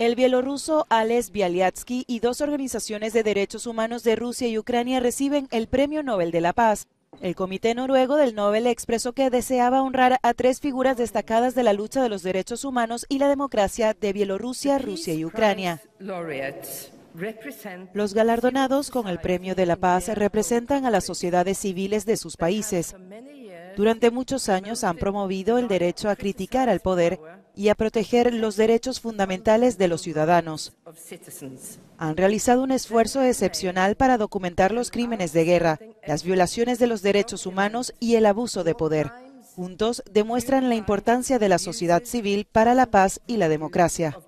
El bielorruso Alex Bialyatsky y dos organizaciones de derechos humanos de Rusia y Ucrania reciben el Premio Nobel de la Paz. El Comité Noruego del Nobel expresó que deseaba honrar a tres figuras destacadas de la lucha de los derechos humanos y la democracia de Bielorrusia, Rusia y Ucrania. Los galardonados con el Premio de la Paz representan a las sociedades civiles de sus países. Durante muchos años han promovido el derecho a criticar al poder y a proteger los derechos fundamentales de los ciudadanos. Han realizado un esfuerzo excepcional para documentar los crímenes de guerra, las violaciones de los derechos humanos y el abuso de poder. Juntos demuestran la importancia de la sociedad civil para la paz y la democracia.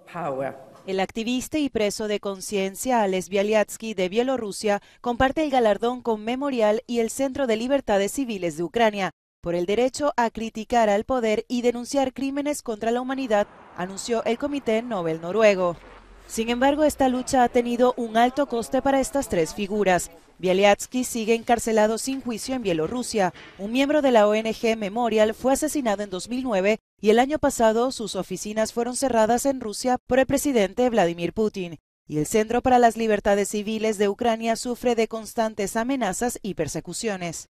El activista y preso de conciencia Alex Bialyatsky de Bielorrusia comparte el galardón con Memorial y el Centro de Libertades Civiles de Ucrania, por el derecho a criticar al poder y denunciar crímenes contra la humanidad, anunció el Comité Nobel noruego. Sin embargo, esta lucha ha tenido un alto coste para estas tres figuras. Bialyatsky sigue encarcelado sin juicio en Bielorrusia. Un miembro de la ONG Memorial fue asesinado en 2009 y el año pasado sus oficinas fueron cerradas en Rusia por el presidente Vladimir Putin. Y el Centro para las Libertades Civiles de Ucrania sufre de constantes amenazas y persecuciones.